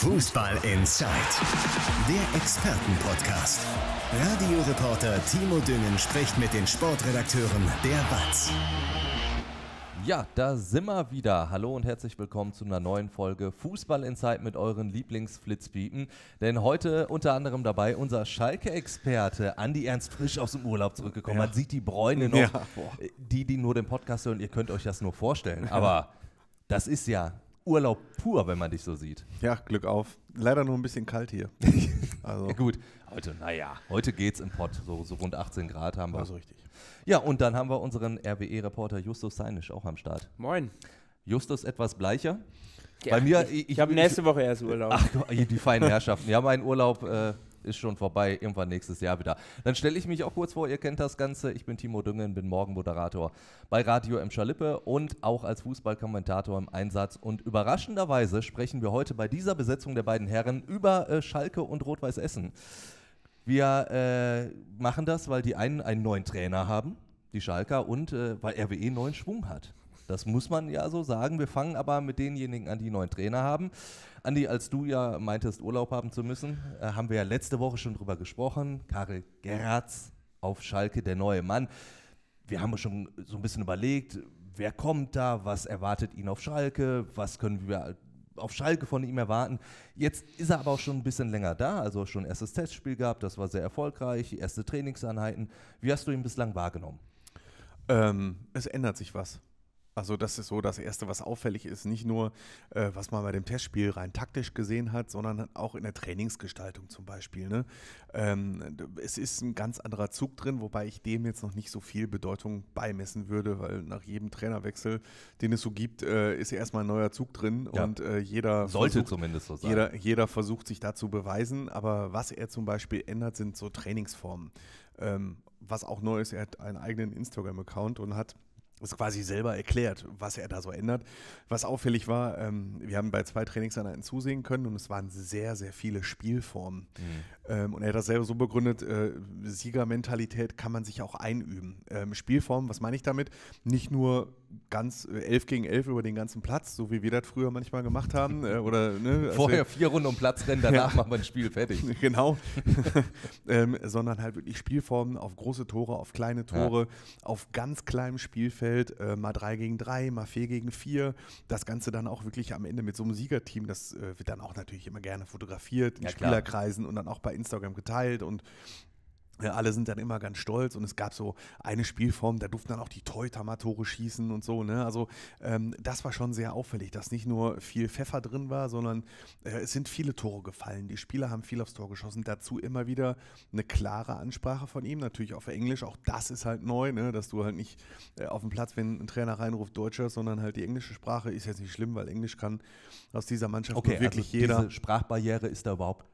Fußball Inside, der Expertenpodcast. Radioreporter Timo Düngen spricht mit den Sportredakteuren der WAZ. Ja, da sind wir wieder. Hallo und herzlich willkommen zu einer neuen Folge Fußball Insight mit euren Lieblingsflitzpiepen. Denn heute unter anderem dabei unser Schalke-Experte Andi Ernst Frisch aus dem Urlaub zurückgekommen. Ja. Man sieht die Bräune noch. Ja. Die, die nur den Podcast hören, ihr könnt euch das nur vorstellen. Aber das ist ja Urlaub pur, wenn man dich so sieht. Ja, Glück auf. Leider nur ein bisschen kalt hier. Also. also ja, gut, heute, naja, heute geht's im Pott. So, so rund 18 Grad haben wir. Also richtig. Ja, und dann haben wir unseren RWE-Reporter Justus Seinisch auch am Start. Moin. Justus etwas bleicher. Ja, Bei mir, ich, ich, ich habe nächste Woche erst Urlaub. Ach, die feinen Herrschaften. Wir haben einen Urlaub. Äh, ist schon vorbei, irgendwann nächstes Jahr wieder. Dann stelle ich mich auch kurz vor, ihr kennt das Ganze. Ich bin Timo Düngen, bin Morgenmoderator bei Radio M. Schalippe und auch als Fußballkommentator im Einsatz. Und überraschenderweise sprechen wir heute bei dieser Besetzung der beiden Herren über äh, Schalke und Rot-Weiß Essen. Wir äh, machen das, weil die einen einen neuen Trainer haben, die Schalker, und äh, weil RWE neuen Schwung hat. Das muss man ja so sagen. Wir fangen aber mit denjenigen an, die neuen Trainer haben. Andi, als du ja meintest, Urlaub haben zu müssen, äh, haben wir ja letzte Woche schon drüber gesprochen. Karel Geratz auf Schalke, der neue Mann. Wir haben schon so ein bisschen überlegt, wer kommt da, was erwartet ihn auf Schalke, was können wir auf Schalke von ihm erwarten. Jetzt ist er aber auch schon ein bisschen länger da, also schon erstes Testspiel gehabt, das war sehr erfolgreich, erste Trainingseinheiten. Wie hast du ihn bislang wahrgenommen? Ähm, es ändert sich was. Also das ist so das Erste, was auffällig ist. Nicht nur, äh, was man bei dem Testspiel rein taktisch gesehen hat, sondern auch in der Trainingsgestaltung zum Beispiel. Ne? Ähm, es ist ein ganz anderer Zug drin, wobei ich dem jetzt noch nicht so viel Bedeutung beimessen würde, weil nach jedem Trainerwechsel, den es so gibt, äh, ist erstmal ein neuer Zug drin ja. und äh, jeder sollte versucht, zumindest so sein. Jeder, jeder versucht sich da zu beweisen, aber was er zum Beispiel ändert, sind so Trainingsformen. Ähm, was auch neu ist, er hat einen eigenen Instagram-Account und hat ist quasi selber erklärt, was er da so ändert. Was auffällig war, ähm, wir haben bei zwei Trainingseinheiten zusehen können und es waren sehr, sehr viele Spielformen. Mhm. Ähm, und er hat das selber so begründet, äh, Siegermentalität kann man sich auch einüben. Ähm, Spielform, was meine ich damit? Nicht nur ganz äh, 11 gegen elf über den ganzen Platz, so wie wir das früher manchmal gemacht haben. Äh, oder, ne, Vorher also, vier Runden um Platz rennen, danach ja. machen wir ein Spiel fertig. Genau, ähm, sondern halt wirklich Spielformen auf große Tore, auf kleine Tore, ja. auf ganz kleinem Spielfeld, äh, mal drei gegen drei, mal vier gegen vier. Das Ganze dann auch wirklich am Ende mit so einem Siegerteam, das äh, wird dann auch natürlich immer gerne fotografiert in ja, Spielerkreisen und dann auch bei Instagram geteilt und ja, alle sind dann immer ganz stolz und es gab so eine Spielform, da durften dann auch die Toy-Tamatore schießen und so. Ne? Also ähm, das war schon sehr auffällig, dass nicht nur viel Pfeffer drin war, sondern äh, es sind viele Tore gefallen. Die Spieler haben viel aufs Tor geschossen. Dazu immer wieder eine klare Ansprache von ihm, natürlich auf Englisch. Auch das ist halt neu, ne? dass du halt nicht äh, auf dem Platz, wenn ein Trainer reinruft, Deutscher, sondern halt die englische Sprache ist jetzt nicht schlimm, weil Englisch kann aus dieser Mannschaft okay, also wirklich also jeder. Diese Sprachbarriere ist da überhaupt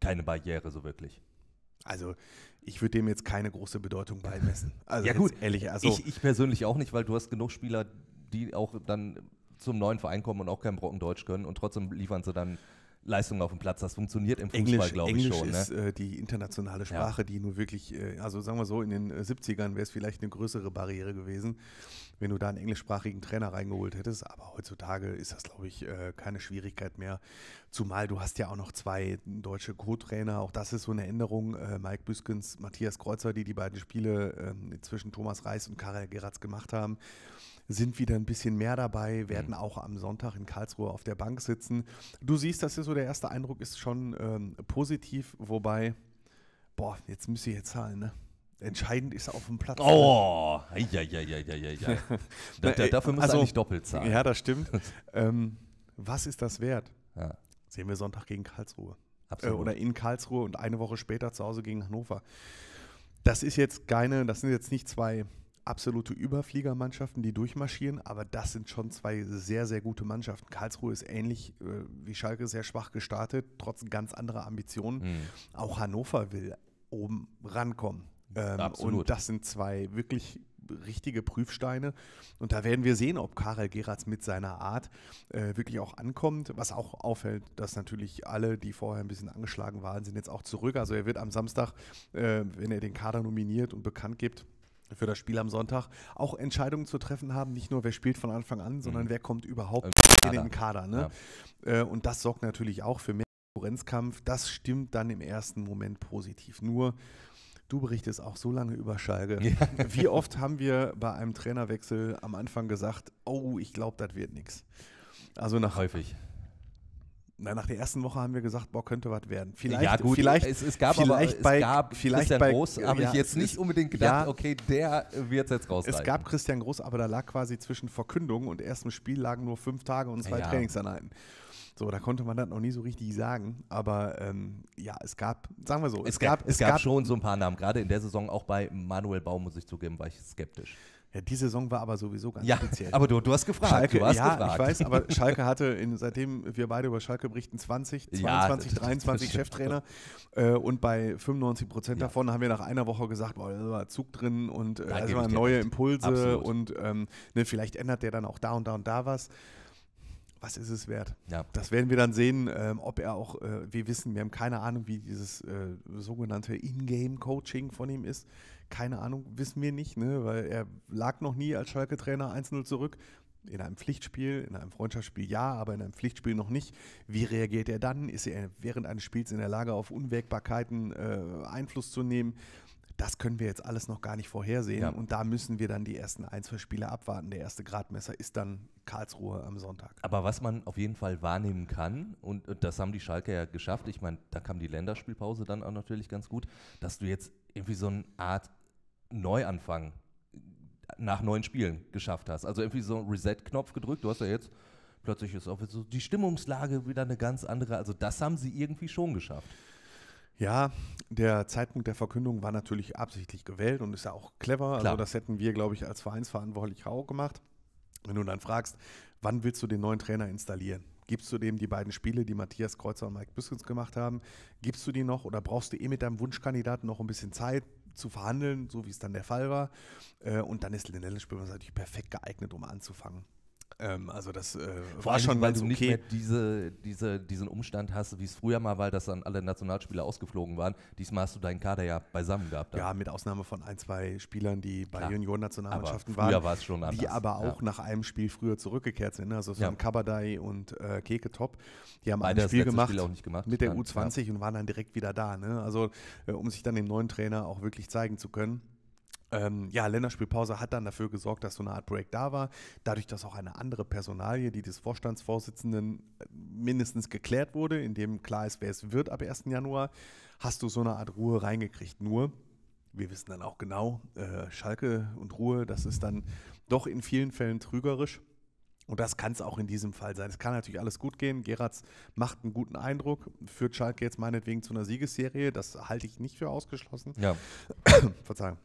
keine Barriere so wirklich. Also ich würde dem jetzt keine große Bedeutung beimessen. Also ja gut, ehrlich. Also ich, ich, persönlich auch nicht, weil du hast genug Spieler, die auch dann zum neuen Verein kommen und auch kein Brocken Deutsch können und trotzdem liefern sie dann Leistungen auf dem Platz. Das funktioniert im Fußball, glaube ich schon. Englisch ne? ist ne? äh, die internationale Sprache, ja. die nur wirklich, äh, also sagen wir so, in den 70ern äh, wäre es vielleicht eine größere Barriere gewesen wenn du da einen englischsprachigen Trainer reingeholt hättest. Aber heutzutage ist das, glaube ich, äh, keine Schwierigkeit mehr. Zumal du hast ja auch noch zwei deutsche Co-Trainer. Auch das ist so eine Änderung. Äh, Mike Büskens, Matthias Kreuzer, die die beiden Spiele ähm, zwischen Thomas Reis und Karel Geratz gemacht haben sind wieder ein bisschen mehr dabei, werden mhm. auch am Sonntag in Karlsruhe auf der Bank sitzen. Du siehst, das ist so der erste Eindruck, ist schon ähm, positiv, wobei, boah, jetzt müsst ihr hier zahlen, ne? Entscheidend ist auf dem Platz. Ne? Oh, ja, ja, ja, ja, ja, ja. da, da, dafür muss also, nicht doppelt zahlen. Ja, das stimmt. ähm, was ist das wert? Ja. Sehen wir Sonntag gegen Karlsruhe. Äh, oder in Karlsruhe und eine Woche später zu Hause gegen Hannover. Das ist jetzt keine, das sind jetzt nicht zwei absolute Überfliegermannschaften, die durchmarschieren, aber das sind schon zwei sehr, sehr gute Mannschaften. Karlsruhe ist ähnlich äh, wie Schalke sehr schwach gestartet, trotz ganz anderer Ambitionen. Mhm. Auch Hannover will oben rankommen. Ähm, Absolut. Und das sind zwei wirklich richtige Prüfsteine. Und da werden wir sehen, ob Karel Geratz mit seiner Art äh, wirklich auch ankommt. Was auch auffällt, dass natürlich alle, die vorher ein bisschen angeschlagen waren, sind jetzt auch zurück. Also er wird am Samstag, äh, wenn er den Kader nominiert und bekannt gibt, für das Spiel am Sonntag auch Entscheidungen zu treffen haben. Nicht nur, wer spielt von Anfang an, sondern mhm. wer kommt überhaupt also in den Kader. Ne? Ja. Äh, und das sorgt natürlich auch für mehr Konkurrenzkampf. Das stimmt dann im ersten Moment positiv. Nur Du berichtest auch so lange über Schalke. Ja. Wie oft haben wir bei einem Trainerwechsel am Anfang gesagt, oh, ich glaube, das wird nichts. Also nach häufig. Na, nach der ersten Woche haben wir gesagt, boah, könnte was werden. Vielleicht, ja, gut, vielleicht, es, es gab vielleicht aber, es bei, gab vielleicht Christian bei, Groß, habe ja, ich jetzt nicht unbedingt gedacht, ja, okay, der wird jetzt raus. Es gab Christian Groß, aber da lag quasi zwischen Verkündung und erstem Spiel lagen nur fünf Tage und zwei ja. Trainingseinheiten. So, da konnte man das noch nie so richtig sagen. Aber ähm, ja, es gab, sagen wir so, es, es gab, gab, es gab, gab schon so ein paar Namen. Gerade in der Saison auch bei Manuel Baum, muss ich zugeben, war ich skeptisch. Ja, die Saison war aber sowieso ganz ja, speziell. Aber du, du hast gefragt. Schalke, du hast ja, gefragt. ich weiß, aber Schalke hatte, in, seitdem wir beide über Schalke berichten, 20, 22, ja, 23 Cheftrainer. Äh, und bei 95 Prozent ja. davon haben wir nach einer Woche gesagt, boah, da war Zug drin und äh, da also waren neue Impulse Absolut. und ähm, ne, vielleicht ändert der dann auch da und da und da was was ist es wert? Ja. Das werden wir dann sehen, ähm, ob er auch, äh, wir wissen, wir haben keine Ahnung, wie dieses äh, sogenannte In-Game-Coaching von ihm ist. Keine Ahnung, wissen wir nicht, ne? weil er lag noch nie als Schalke-Trainer 1-0 zurück. In einem Pflichtspiel, in einem Freundschaftsspiel ja, aber in einem Pflichtspiel noch nicht. Wie reagiert er dann? Ist er während eines Spiels in der Lage, auf Unwägbarkeiten äh, Einfluss zu nehmen? das können wir jetzt alles noch gar nicht vorhersehen. Ja. Und da müssen wir dann die ersten ein, zwei Spiele abwarten. Der erste Gradmesser ist dann Karlsruhe am Sonntag. Aber was man auf jeden Fall wahrnehmen kann, und, das haben die Schalker ja geschafft, ich meine, da kam die Länderspielpause dann auch natürlich ganz gut, dass du jetzt irgendwie so eine Art Neuanfang nach neuen Spielen geschafft hast. Also irgendwie so einen Reset-Knopf gedrückt. Du hast ja jetzt plötzlich ist auch so die Stimmungslage wieder eine ganz andere. Also das haben sie irgendwie schon geschafft. Ja, der Zeitpunkt der Verkündung war natürlich absichtlich gewählt und ist ja auch clever. Also Klar. Also das hätten wir, glaube ich, als Vereinsverantwortlicher auch gemacht. Wenn du dann fragst, wann willst du den neuen Trainer installieren? Gibst du dem die beiden Spiele, die Matthias Kreuzer und Mike Büskens gemacht haben, gibst du die noch oder brauchst du eh mit deinem Wunschkandidaten noch ein bisschen Zeit zu verhandeln, so wie es dann der Fall war? Äh, und dann ist Linellenspiel natürlich perfekt geeignet, um anzufangen. Ähm, also das äh, war schon mal weil ganz du okay. nicht mehr diese, diese, diesen Umstand hast, wie es früher mal war, dass dann alle Nationalspieler ausgeflogen waren. Diesmal hast du deinen Kader ja beisammen gehabt. Dann. Ja, mit Ausnahme von ein, zwei Spielern, die bei Junioren-Nationalmannschaften waren, war es schon anders. die aber auch ja. nach einem Spiel früher zurückgekehrt sind. Ne? Also es ja. waren Kabadai und äh, Keke Top, die haben Beide ein Spiel gemacht, Spiel gemacht, mit der U20 ja. und waren dann direkt wieder da. Ne? Also äh, um sich dann dem neuen Trainer auch wirklich zeigen zu können. Ähm, ja, Länderspielpause hat dann dafür gesorgt, dass so eine Art Break da war. Dadurch, dass auch eine andere Personalie, die des Vorstandsvorsitzenden äh, mindestens geklärt wurde, in dem klar ist, wer es wird ab 1. Januar, hast du so eine Art Ruhe reingekriegt. Nur, wir wissen dann auch genau, äh, Schalke und Ruhe, das ist dann doch in vielen Fällen trügerisch. Und das kann es auch in diesem Fall sein. Es kann natürlich alles gut gehen. Geratz macht einen guten Eindruck, führt Schalke jetzt meinetwegen zu einer Siegesserie. Das halte ich nicht für ausgeschlossen. Ja. Verzeihung.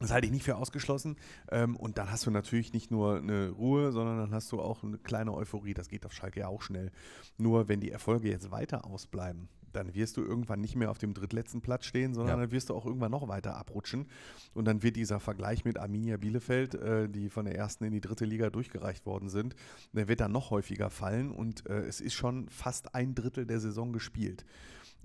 Das halte ich nicht für ausgeschlossen. Ähm, und dann hast du natürlich nicht nur eine Ruhe, sondern dann hast du auch eine kleine Euphorie. Das geht auf Schalke ja auch schnell. Nur wenn die Erfolge jetzt weiter ausbleiben, dann wirst du irgendwann nicht mehr auf dem drittletzten Platz stehen, sondern ja. dann wirst du auch irgendwann noch weiter abrutschen. Und dann wird dieser Vergleich mit Arminia Bielefeld, äh, die von der ersten in die dritte Liga durchgereicht worden sind, der wird dann noch häufiger fallen. Und äh, es ist schon fast ein Drittel der Saison gespielt.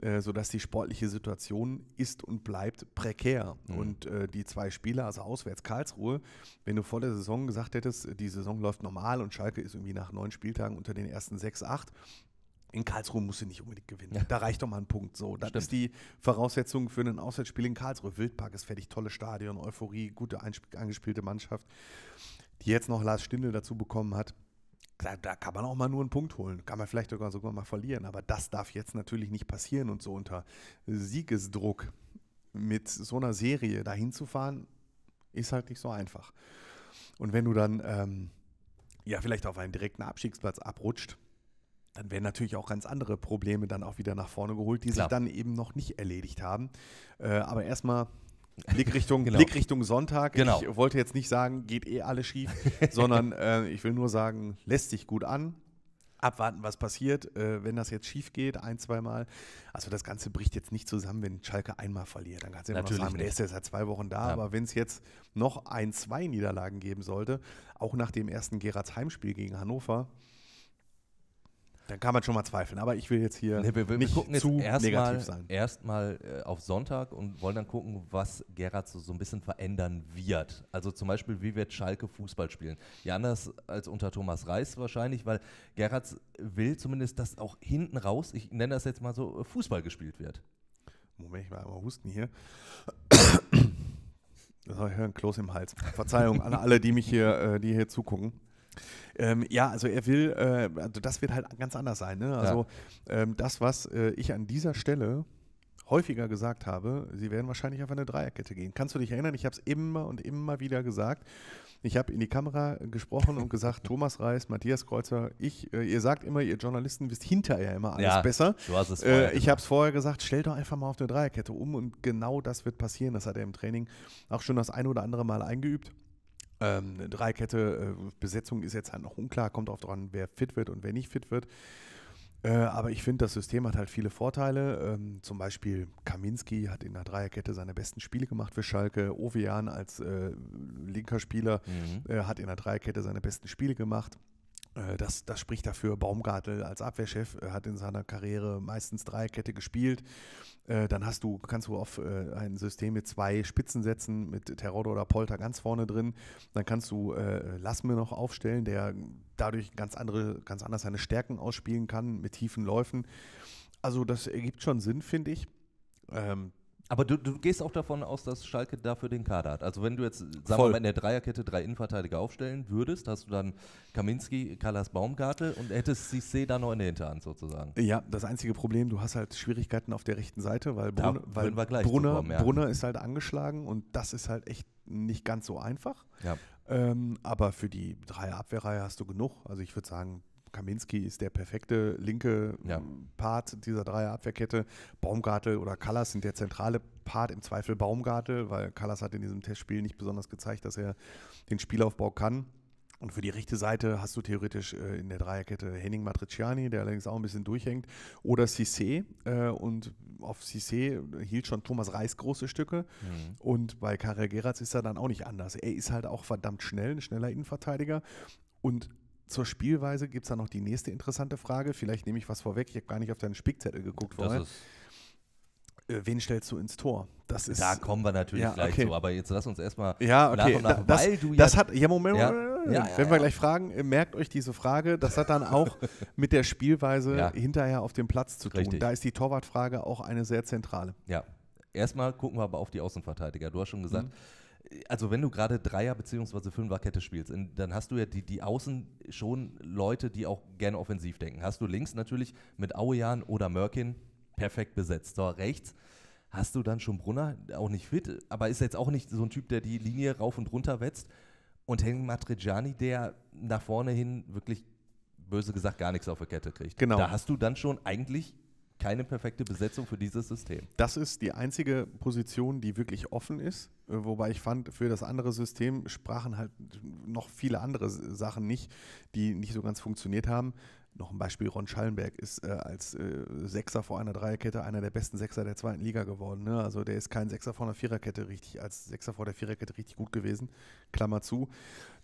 Äh, sodass die sportliche Situation ist und bleibt prekär. Mhm. Und äh, die zwei Spieler, also auswärts Karlsruhe, wenn du vor der Saison gesagt hättest, die Saison läuft normal und Schalke ist irgendwie nach neun Spieltagen unter den ersten sechs, acht, in Karlsruhe musst du nicht unbedingt gewinnen. Ja. Da reicht doch mal ein Punkt. So, das Stimmt. ist die Voraussetzung für ein Auswärtsspiel in Karlsruhe. Wildpark ist fertig, tolle Stadion, Euphorie, gute eingespielte Mannschaft, die jetzt noch Lars Stindl dazu bekommen hat da, da, kann man auch mal nur einen Punkt holen, kann man vielleicht sogar sogar mal verlieren, aber das darf jetzt natürlich nicht passieren und so unter Siegesdruck mit so einer Serie dahin zu fahren, ist halt nicht so einfach. Und wenn du dann ähm, ja vielleicht auf einen direkten Abstiegsplatz abrutscht, dann werden natürlich auch ganz andere Probleme dann auch wieder nach vorne geholt, die Klar. sich dann eben noch nicht erledigt haben. Äh, aber erstmal Blickrichtung, genau. Blick Sonntag. Genau. Ich wollte jetzt nicht sagen, geht eh alles schief, sondern äh, ich will nur sagen, lässt sich gut an. Abwarten, was passiert, äh, wenn das jetzt schief geht, ein, zweimal. Also das Ganze bricht jetzt nicht zusammen, wenn Schalke einmal verliert. Dann kannst du immer noch sagen, nicht. der ist ja seit zwei Wochen da, ja. aber wenn es jetzt noch ein, zwei Niederlagen geben sollte, auch nach dem ersten Gerards Heimspiel gegen Hannover, dann kann man schon mal zweifeln, aber ich will jetzt hier nee, wir, wir nicht gucken jetzt zu erst negativ mal, sein. Erstmal äh, auf Sonntag und wollen dann gucken, was Gerhard so, so ein bisschen verändern wird. Also zum Beispiel, wie wird Schalke Fußball spielen? Ja, anders als unter Thomas Reis wahrscheinlich, weil Gerhard will zumindest, dass auch hinten raus, ich nenne das jetzt mal so, äh, Fußball gespielt wird. Moment, ich mal einmal husten hier. Das habe ich ein Kloß im Hals. Verzeihung an alle, die mich hier, äh, die hier zugucken. Ähm, ja, also er will, äh, also das wird halt ganz anders sein. Ne? Also ja. ähm, das, was äh, ich an dieser Stelle häufiger gesagt habe, sie werden wahrscheinlich auf eine Dreierkette gehen. Kannst du dich erinnern? Ich habe es immer und immer wieder gesagt. Ich habe in die Kamera gesprochen und gesagt, Thomas Reis, Matthias Kreuzer, ich, äh, ihr sagt immer, ihr Journalisten wisst hinterher immer alles ja, besser. Du hast es äh, ich habe es vorher gesagt, stell doch einfach mal auf eine Dreierkette um und genau das wird passieren. Das hat er im Training auch schon das ein oder andere Mal eingeübt. Ähm, Dreikette, äh, Besetzung ist jetzt halt noch unklar, kommt auch dran, wer fit wird und wer nicht fit wird. Äh, aber ich finde, das System hat halt viele Vorteile. Ähm, zum Beispiel Kaminski hat in der Dreierkette seine besten Spiele gemacht für Schalke. Ovian als äh, linker Spieler mhm. Äh, hat in der Dreierkette seine besten Spiele gemacht. Äh, das, das spricht dafür. Baumgartel als Abwehrchef äh, hat in seiner Karriere meistens Dreierkette gespielt. Äh, dann hast du, kannst du auf ein System mit zwei Spitzen setzen, mit Terodde oder Polter ganz vorne drin. Dann kannst du Lassme noch aufstellen, der dadurch ganz, andere, ganz anders seine Stärken ausspielen kann mit tiefen Läufen. Also das ergibt schon Sinn, finde ich. Ähm, aber du, du, gehst auch davon aus, dass Schalke dafür den Kader hat. Also wenn du jetzt, sagen wir mal, in der Dreierkette drei Innenverteidiger aufstellen würdest, hast du dann Kaminski, Kalas Baumgartel und hättest Cissé da noch in der Hinterhand sozusagen. Ja, das einzige Problem, du hast halt Schwierigkeiten auf der rechten Seite, weil, Brun weil Brunner, kommen, ja. Brunner ist halt angeschlagen und das ist halt echt nicht ganz so einfach. Ja. Ähm, aber für die Dreierabwehrreihe hast du genug. Also ich würde sagen, Kaminski ist der perfekte linke ja. Part dieser Dreierabwehrkette. Baumgartel oder Kallas sind der zentrale Part, im Zweifel Baumgartel, weil Kallas hat in diesem Testspiel nicht besonders gezeigt, dass er den Spielaufbau kann. Und für die rechte Seite hast du theoretisch äh, in der Dreierkette Henning Matriciani, der allerdings auch ein bisschen durchhängt, oder Cissé. Äh, und auf Cissé hielt schon Thomas Reis große Stücke. Mhm. Und bei Karel Geratz ist er dann auch nicht anders. Er ist halt auch verdammt schnell, ein schneller Innenverteidiger. Und zur Spielweise gibt es da noch die nächste interessante Frage. Vielleicht nehme ich was vorweg. Ich habe gar nicht auf deinen Spickzettel geguckt vorher. Äh, wen stellst du ins Tor? Das ist, da kommen wir natürlich ja, gleich okay. zu, aber jetzt lass uns erstmal ja, okay. nach und nach, das, weil du das ja, hat, ja, Moment, ja, ja, wenn wir gleich fragen, äh, merkt euch diese Frage, das hat dann auch mit der Spielweise hinterher auf dem Platz zu tun. Da ist die Torwartfrage auch eine sehr zentrale. Ja, erstmal gucken wir aber auf die Außenverteidiger. Du hast schon gesagt, mhm also wenn du gerade Dreier- bzw. Fünferkette spielst, dann hast du ja die, die Außen schon Leute, die auch gerne offensiv denken. Hast du links natürlich mit Auejan oder Mörkin perfekt besetzt. So, rechts hast du dann schon Brunner, auch nicht fit, aber ist jetzt auch nicht so ein Typ, der die Linie rauf und runter wetzt. Und Henning Matrigiani, der nach vorne hin wirklich böse gesagt gar nichts auf der Kette kriegt. Genau. Da hast du dann schon eigentlich keine perfekte Besetzung für dieses System. Das ist die einzige Position, die wirklich offen ist. Äh, wobei ich fand, für das andere System sprachen halt noch viele andere Sachen nicht, die nicht so ganz funktioniert haben. Noch ein Beispiel, Ron Schallenberg ist äh, als äh, Sechser vor einer Dreierkette einer der besten Sechser der zweiten Liga geworden. Ne? Also der ist kein Sechser vor einer Viererkette richtig, als Sechser vor der Viererkette richtig gut gewesen. Klammer zu.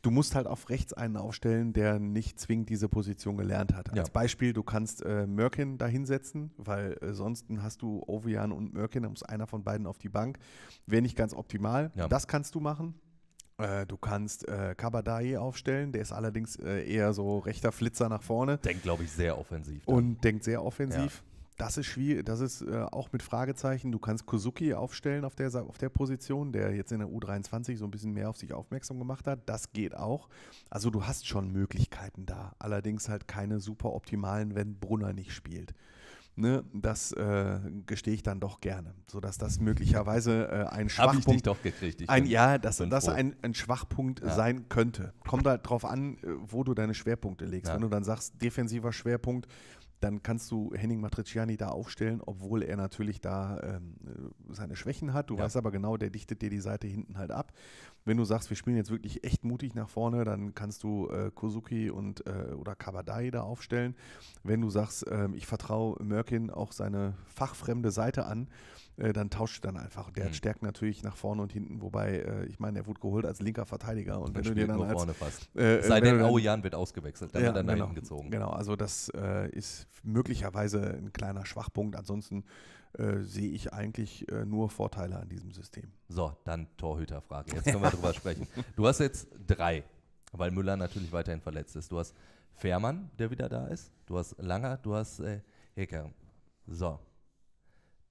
Du musst halt auf rechts einen aufstellen, der nicht zwingend diese Position gelernt hat. Als Beispiel, du kannst äh, Mörkin da hinsetzen, weil äh, sonst hast du Ovian und Mörkin, da muss einer von beiden auf die Bank. Wäre nicht ganz optimal. Ja. Das kannst du machen. Äh, du kannst äh, Kabadai aufstellen, der ist allerdings äh, eher so rechter Flitzer nach vorne. Denkt, glaube ich, sehr offensiv. Dann. Und denkt sehr offensiv. Ja. Das ist schwierig, das ist äh, auch mit Fragezeichen. Du kannst Kozuki aufstellen auf der, auf der Position, der jetzt in der U23 so ein bisschen mehr auf sich aufmerksam gemacht hat. Das geht auch. Also du hast schon Möglichkeiten da. Allerdings halt keine super optimalen, wenn Brunner nicht spielt ne, das äh, gestehe ich dann doch gerne. Sodass das möglicherweise äh, ein Schwachpunkt. Hab ich doch gekriegt. Ich ein, ja, dass das ein, ein Schwachpunkt ja. sein könnte. Kommt halt drauf an, äh, wo du deine Schwerpunkte legst. Ja. Wenn du dann sagst, defensiver Schwerpunkt, dann kannst du Henning Matriciani da aufstellen, obwohl er natürlich da ähm, seine Schwächen hat. Du ja. weißt aber genau, der dichtet dir die Seite hinten halt ab. Wenn du sagst, wir spielen jetzt wirklich echt mutig nach vorne, dann kannst du äh, Kozuki und äh, oder Kabadai da aufstellen. Wenn du sagst, äh, ich vertraue Mörkin auch seine fachfremde Seite an, äh, dann tauscht er dann einfach. Der mhm. hat hm. Stärken natürlich nach vorne und hinten, wobei, äh, ich meine, er wurde geholt als linker Verteidiger und, wenn du dir dann nur als, vorne fast. Äh, äh Sei denn, Aoyan wird ausgewechselt, dann ja, wird er genau, nach hinten gezogen. Genau, also das äh, ist möglicherweise ein kleiner Schwachpunkt. Ansonsten sehe ich eigentlich nur Vorteile an diesem System. So, dann Torhüterfrage. Jetzt können wir drüber sprechen. Du hast jetzt drei, weil Müller natürlich weiterhin verletzt ist. Du hast Fährmann, der wieder da ist. Du hast Langer, du hast äh, Hecker. So,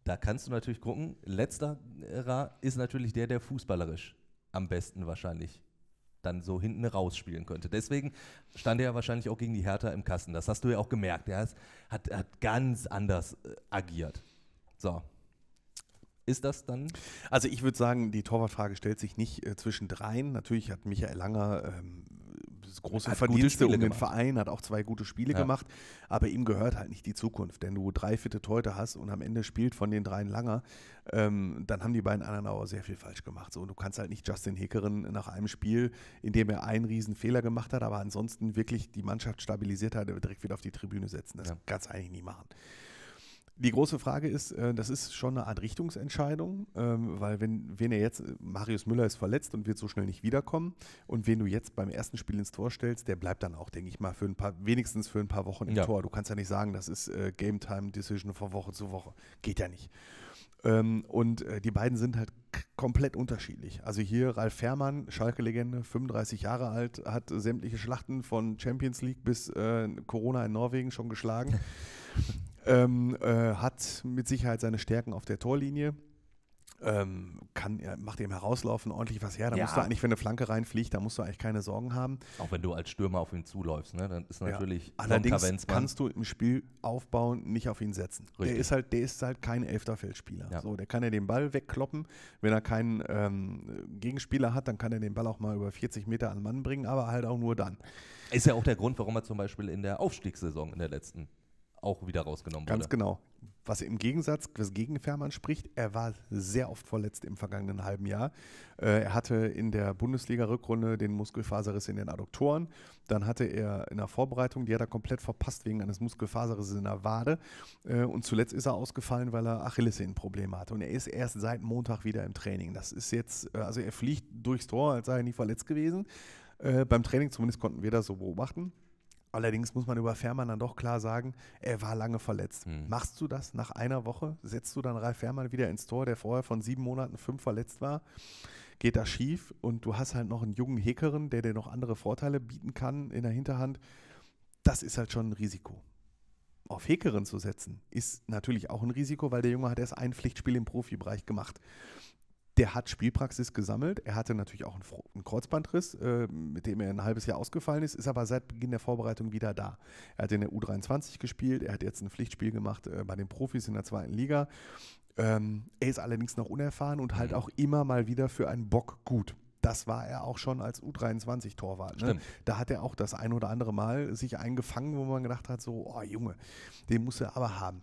da kannst du natürlich gucken, letzterer ist natürlich der, der fußballerisch am besten wahrscheinlich dann so hinten rausspielen könnte. Deswegen stand er ja wahrscheinlich auch gegen die Hertha im Kasten. Das hast du ja auch gemerkt. Er hat, hat ganz anders äh, agiert. So. Ist das dann? Also ich würde sagen, die Torwartfrage stellt sich nicht äh, zwischen dreien. Natürlich hat Michael Langer ähm, das große hat Verdienste um den gemacht. Verein, hat auch zwei gute Spiele ja. gemacht, aber ihm gehört halt nicht die Zukunft. Wenn du drei fitte Teute hast und am Ende spielt von den dreien Langer, ähm, dann haben die beiden Ananauer sehr viel falsch gemacht. So, und du kannst halt nicht Justin Hickeren nach einem Spiel, in dem er einen riesen Fehler gemacht hat, aber ansonsten wirklich die Mannschaft stabilisiert hat, direkt wieder auf die Tribüne setzen. Das ja. kannst du eigentlich nie machen. Die große Frage ist, äh, das ist schon eine Art Richtungsentscheidung, ähm, weil wenn wen er jetzt, Marius Müller ist verletzt und wird so schnell nicht wiederkommen und wen du jetzt beim ersten Spiel ins Tor stellst, der bleibt dann auch, denke ich mal, für ein paar, wenigstens für ein paar Wochen im ja. Tor. Du kannst ja nicht sagen, das ist äh, Game Time Decision von Woche zu Woche. Geht ja nicht. Ähm, und äh, die beiden sind halt komplett unterschiedlich. Also hier Ralf Fährmann, Schalke-Legende, 35 Jahre alt, hat sämtliche Schlachten von Champions League bis Corona in Norwegen schon geschlagen. Ähm, äh, hat mit Sicherheit seine Stärken auf der Torlinie. Ähm, kann, macht dem herauslaufen, ordentlich was her. Da ja. musst du eigentlich, wenn eine Flanke reinfliegt, da musst du eigentlich keine Sorgen haben. Auch wenn du als Stürmer auf ihn zuläufst, ne? dann ist natürlich. Ja. Allerdings kannst du im Spiel aufbauen, nicht auf ihn setzen. Der ist halt, der ist halt kein Elfterfeldspieler. Ja. So, der kann ja den Ball wegkloppen. Wenn er keinen ähm, Gegenspieler hat, dann kann er den Ball auch mal über 40 Meter an Mann bringen, aber halt auch nur dann. Ist ja auch der Grund, warum er zum Beispiel in der Aufstiegssaison in der letzten auch wieder rausgenommen Ganz wurde. Ganz genau. Was im Gegensatz, was gegen Fährmann spricht, er war sehr oft verletzt im vergangenen halben Jahr. Äh, er hatte in der Bundesliga-Rückrunde den Muskelfaserriss in den Adduktoren. Dann hatte er in der Vorbereitung, die hat er komplett verpasst wegen eines Muskelfaserrisses in der Wade. Äh, und zuletzt ist er ausgefallen, weil er Achillessehnenprobleme hatte. Und er ist erst seit Montag wieder im Training. Das ist jetzt, äh, also er fliegt durchs Tor, als sei er nie verletzt gewesen. beim Training zumindest konnten wir das so beobachten. Allerdings muss man über Fährmann dann doch klar sagen, er war lange verletzt. Hm. Machst du das nach einer Woche? Setzt du dann Ralf Fährmann wieder ins Tor, der vorher von sieben Monaten fünf verletzt war? Geht das schief und du hast halt noch einen jungen Hekeren, der dir noch andere Vorteile bieten kann in der Hinterhand. Das ist halt schon ein Risiko. Auf Hekeren zu setzen, ist natürlich auch ein Risiko, weil der Junge hat erst ein Pflichtspiel im Profibereich gemacht. Der hat Spielpraxis gesammelt. Er hatte natürlich auch einen, Kreuzbandriss, ähm, mit dem er ein halbes Jahr ausgefallen ist, ist aber seit Beginn der Vorbereitung wieder da. Er hat in der U23 gespielt, er hat jetzt ein Pflichtspiel gemacht äh, bei den Profis in der zweiten Liga. Ähm, er ist allerdings noch unerfahren und halt mhm. auch immer mal wieder für einen Bock gut das war er auch schon als U23-Torwart. Ne? Da hat er auch das ein oder andere Mal sich eingefangen, wo man gedacht hat, so, oh Junge, den muss er aber haben.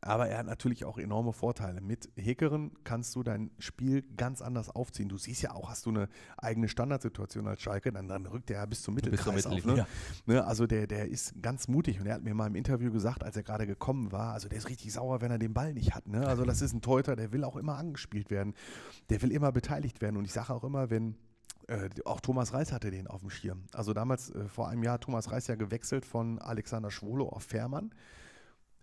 Aber er hat natürlich auch enorme Vorteile. Mit Hekeren kannst du dein Spiel ganz anders aufziehen. Du siehst ja auch, hast du eine eigene Standardsituation als Schalke, dann, dann rückt er ja bis zum Mittelkreis auf. Ne? Ja. Ne, also der, der ist ganz mutig und er hat mir mal im Interview gesagt, als er gerade gekommen war, also der ist richtig sauer, wenn er den Ball nicht hat. Ne? Also das ist ein Teuter, der will auch immer angespielt werden. Der will immer beteiligt werden und ich sage auch immer, wenn äh, auch Thomas Reis hatte den auf dem Schirm. Also damals äh, vor einem Jahr Thomas Reis ja gewechselt von Alexander Schwolo auf Fährmann.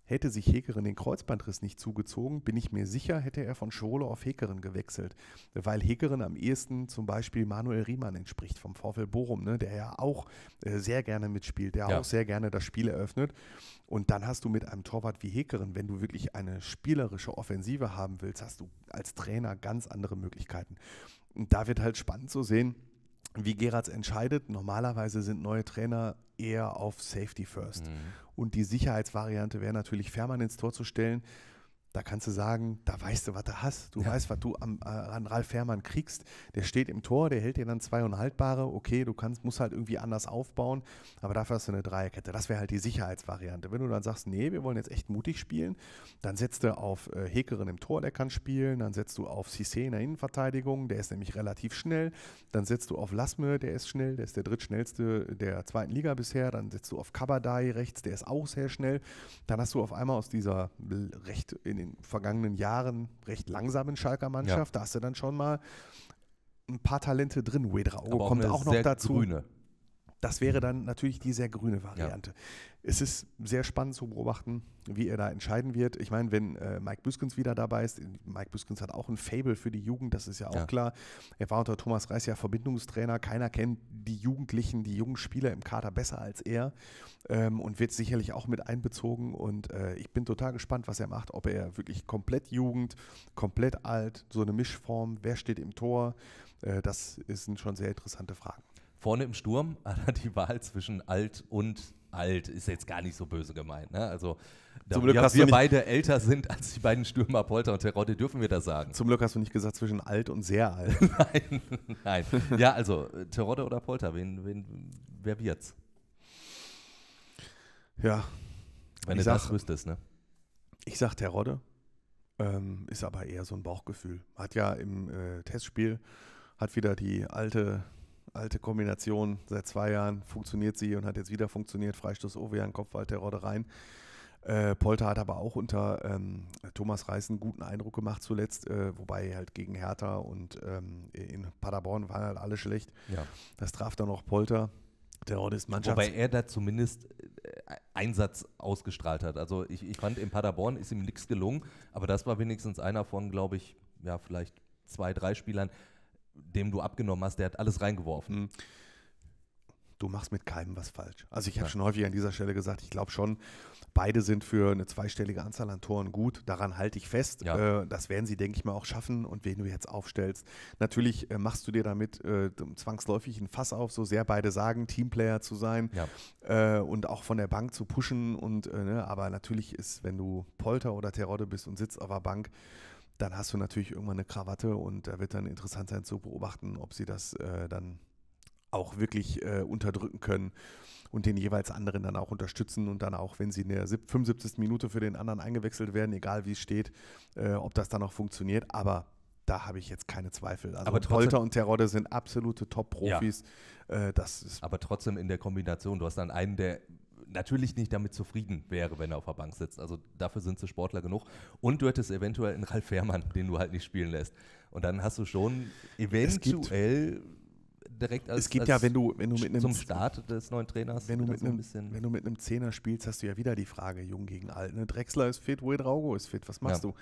Hätte sich Hekeren den Kreuzbandriss nicht zugezogen, bin ich mir sicher, hätte er von Schole auf Hekeren gewechselt, weil Hekeren am ehesten zum Beispiel Manuel Riemann entspricht vom VfL Bochum, ne, der ja auch äh, sehr gerne mitspielt, der ja. auch sehr gerne das Spiel eröffnet. Und dann hast du mit einem Torwart wie Hekeren, wenn du wirklich eine spielerische Offensive haben willst, hast du als Trainer ganz andere Möglichkeiten. Und da wird halt spannend zu sehen, wie Gerards entscheidet, normalerweise sind neue Trainer eher auf Safety First. Mhm. Und die Sicherheitsvariante wäre natürlich, Fährmann ins Tor zu stellen da kannst du sagen, da weißt du, was du hast. Du ja. weißt, was du am, äh, an Ralf Fährmann kriegst. Der steht im Tor, der hält dir dann zwei unhaltbare. Okay, du kannst, musst halt irgendwie anders aufbauen, aber dafür hast du eine Dreierkette. Das wäre halt die Sicherheitsvariante. Wenn du dann sagst, nee, wir wollen jetzt echt mutig spielen, dann setzt du auf äh, Hekerin im Tor, der kann spielen. Dann setzt du auf Cissé in der Innenverteidigung, der ist nämlich relativ schnell. Dann setzt du auf Lasme, der ist schnell, der ist der drittschnellste der zweiten Liga bisher. Dann setzt du auf Kabadai rechts, der ist auch sehr schnell. Dann hast du auf einmal aus dieser äh, recht in den den vergangenen Jahren recht langsamen Schalker Mannschaft. Ja. Da hast du dann schon mal ein paar Talente drin. Wedraogo kommt auch noch dazu. Grüne. Das wäre dann natürlich die sehr grüne Variante. Ja. Es ist sehr spannend zu beobachten, wie er da entscheiden wird. Ich meine, wenn äh, Mike Büskens wieder dabei ist, Mike Büskens hat auch ein Fable für die Jugend, das ist ja auch ja. klar. Er war unter Thomas Reis ja Verbindungstrainer. Keiner kennt die Jugendlichen, die jungen Spieler im Kader besser als er ähm, und wird sicherlich auch mit einbezogen. Und äh, ich bin total gespannt, was er macht, ob er wirklich komplett Jugend, komplett alt, so eine Mischform, wer steht im Tor. Äh, das sind schon sehr interessante Fragen vorne im Sturm die Wahl zwischen alt und alt. Ist jetzt gar nicht so böse gemeint. Ne? Also, da wir, wir beide älter sind als die beiden Stürmer Polter und Terodde, dürfen wir das sagen. Zum Glück hast du nicht gesagt zwischen alt und sehr alt. nein, nein. Ja, also Terodde oder Polter, wen, wen, wer wird's? Ja. Wenn ich du sag, das wüsstest, ne? Ich sag Terodde. Ähm, ist aber eher so ein Bauchgefühl. Hat ja im äh, Testspiel, hat wieder die alte alte Kombination. Seit zwei Jahren funktioniert sie und hat jetzt wieder funktioniert. Freistoß Ovejan, Kopfball Terodde rein. Äh, Polter hat aber auch unter ähm, Thomas Reis einen guten Eindruck gemacht zuletzt, äh, wobei halt gegen Hertha und ähm, in Paderborn waren halt alle schlecht. Ja. Das traf dann auch Polter. Der Ort ist Mannschafts Wobei er da zumindest äh, Einsatz ausgestrahlt hat. Also ich, ich fand, in Paderborn ist ihm nichts gelungen, aber das war wenigstens einer von, glaube ich, ja, vielleicht zwei, drei Spielern, dem du abgenommen hast, der hat alles reingeworfen. Hm. du machst mit keinem was falsch. Also ich habe schon häufig an dieser Stelle gesagt, ich glaube schon, beide sind für eine zweistellige Anzahl an Toren gut. Daran halte ich fest. Ja. Äh, das werden sie, denke ich mal, auch schaffen. Und wen du jetzt aufstellst, natürlich äh, machst du dir damit äh, zwangsläufig ein Fass auf, so sehr beide sagen, Teamplayer zu sein ja. Äh, und auch von der Bank zu pushen. Und äh, ne, aber natürlich ist, wenn du Polter oder Terodde bist und sitzt auf der Bank, dann hast du natürlich irgendwann eine Krawatte und da wird dann interessant sein zu beobachten, ob sie das äh, dann auch wirklich äh, unterdrücken können und den jeweils anderen dann auch unterstützen und dann auch, wenn sie in der 75. Minute für den anderen eingewechselt werden, egal wie es steht, äh, ob das dann auch funktioniert. Aber da habe ich jetzt keine Zweifel. Also aber trotzdem, Polter und Terodde sind absolute Top-Profis. Ja. Äh, aber trotzdem in der Kombination, du hast dann einen, der natürlich nicht damit zufrieden wäre, wenn er auf der Bank sitzt. Also dafür sind sie Sportler genug. Und du hättest eventuell einen Ralf Fährmann, den du halt nicht spielen lässt. Und dann hast du schon eventuell direkt als, es geht als ja, wenn du, wenn du mit einem, zum Start des neuen Trainers. Wenn du, mit so einem, ein wenn du mit einem Zehner spielst, hast du ja wieder die Frage, jung gegen alt. Ne? Drexler ist fit, Wedraogo ist fit. Was machst ja. du?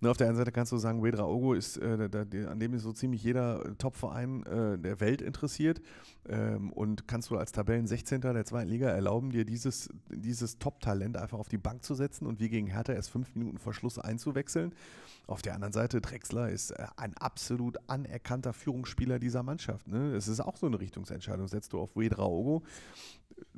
Ne, auf der einen Seite kannst du sagen, Wedraogo ist, äh, da, da, an dem ist so ziemlich jeder äh, Topverein äh, der Welt interessiert. Ähm, und kannst du als Tabellen 16. der zweiten Liga erlauben, dir dieses, dieses Top-Talent einfach auf die Bank zu setzen und wie gegen Hertha erst fünf Minuten vor Schluss einzuwechseln. Auf der anderen Seite, Drexler ist äh, ein absolut anerkannter Führungsspieler dieser Mannschaft. Ne? es ist auch so eine Richtungsentscheidung. Setzt du auf Wedraogo,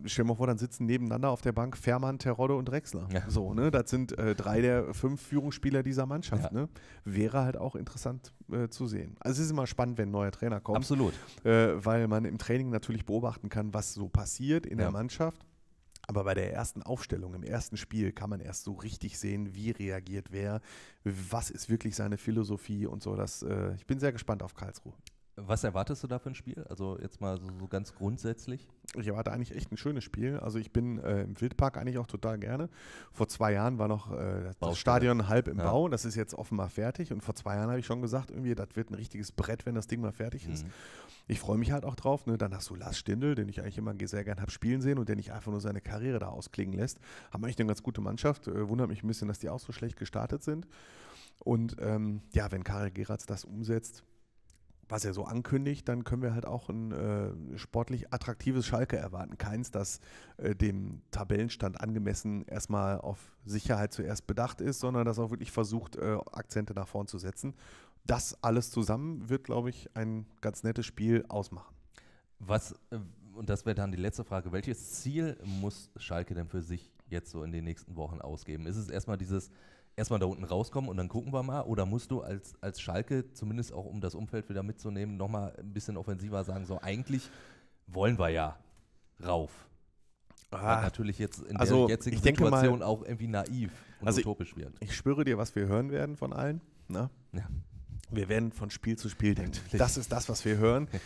stell dir mal vor, dann sitzen nebeneinander auf der Bank Fermann, Terodde und Drexler. Ja. So, ne? Das sind äh, drei der fünf Führungsspieler dieser Mannschaft. Ja. Ne? Wäre halt auch interessant äh, zu sehen. Also es ist immer spannend, wenn ein neuer Trainer kommt. Absolut. Äh, weil man im Training natürlich beobachten kann, was so passiert in ja. der Mannschaft. Aber bei der ersten Aufstellung, im ersten Spiel, kann man erst so richtig sehen, wie reagiert wer, was ist wirklich seine Philosophie und so. Das, äh, ich bin sehr gespannt auf Karlsruhe. Was erwartest du da für ein Spiel? Also jetzt mal so, so, ganz grundsätzlich. Ich erwarte eigentlich echt ein schönes Spiel. Also ich bin äh, im Wildpark eigentlich auch total gerne. Vor zwei Jahren war noch äh, das Stadion halb im ja. Bau. Das ist jetzt offenbar fertig. Und vor zwei Jahren habe ich schon gesagt, irgendwie, das wird ein richtiges Brett, wenn das Ding mal fertig ist. Mhm. Ich freue mich halt auch drauf. Ne? Dann hast du Lars Stindl, den ich eigentlich immer sehr gern habe spielen sehen und der nicht einfach nur seine Karriere da ausklingen lässt. Haben eigentlich eine ganz gute Mannschaft. Äh, wundert mich ein bisschen, dass die auch so schlecht gestartet sind. Und ähm, ja, wenn Karel Geratz das umsetzt, was er so ankündigt, dann können wir halt auch ein äh, sportlich attraktives Schalke erwarten. Keins, das äh, dem Tabellenstand angemessen erstmal auf Sicherheit zuerst bedacht ist, sondern das auch wirklich versucht, äh, Akzente nach vorn zu setzen. Das alles zusammen wird, glaube ich, ein ganz nettes Spiel ausmachen. Was, äh, und das wäre dann die letzte Frage, welches Ziel muss Schalke denn für sich jetzt so in den nächsten Wochen ausgeben? Ist es erstmal dieses erstmal da unten rauskommen und dann gucken wir mal? Oder musst du als, als Schalke, zumindest auch um das Umfeld wieder mitzunehmen, nochmal ein bisschen offensiver sagen, so eigentlich wollen wir ja rauf? Ah, natürlich jetzt in der also, jetzigen Situation mal, auch irgendwie naiv und also utopisch wird. Ich, spüre dir, was wir hören werden von allen. Na? Ne? Ja. Wir werden von Spiel zu Spiel denken. Das ist das, was wir hören.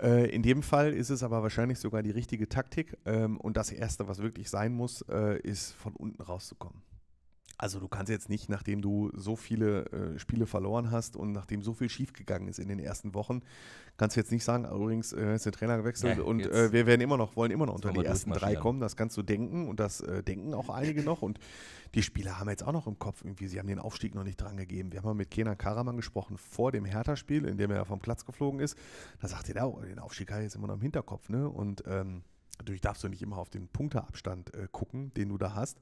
Äh, in dem Fall ist es aber wahrscheinlich sogar die richtige Taktik. Ähm, und das Erste, was wirklich sein muss, äh, ist von unten rauszukommen. Also du kannst jetzt nicht, nachdem du so viele äh, Spiele verloren hast und nachdem so viel schiefgegangen ist in den ersten Wochen, kannst du jetzt nicht sagen, übrigens äh, ist der Trainer gewechselt ja, und äh, wir werden immer noch, wollen immer noch unter die ersten drei kommen. Das kannst du denken und das äh, denken auch einige noch. Und die Spieler haben jetzt auch noch im Kopf irgendwie, sie haben den Aufstieg noch nicht dran gegeben. Wir haben mal mit Kenan Karaman gesprochen vor dem Hertha-Spiel, in dem er vom Platz geflogen ist. Da sagte er auch, oh, den Aufstieg hat er jetzt immer noch im Hinterkopf. Ne? Und ähm, Natürlich darfst du nicht immer auf den Punkteabstand äh, gucken, den du da hast.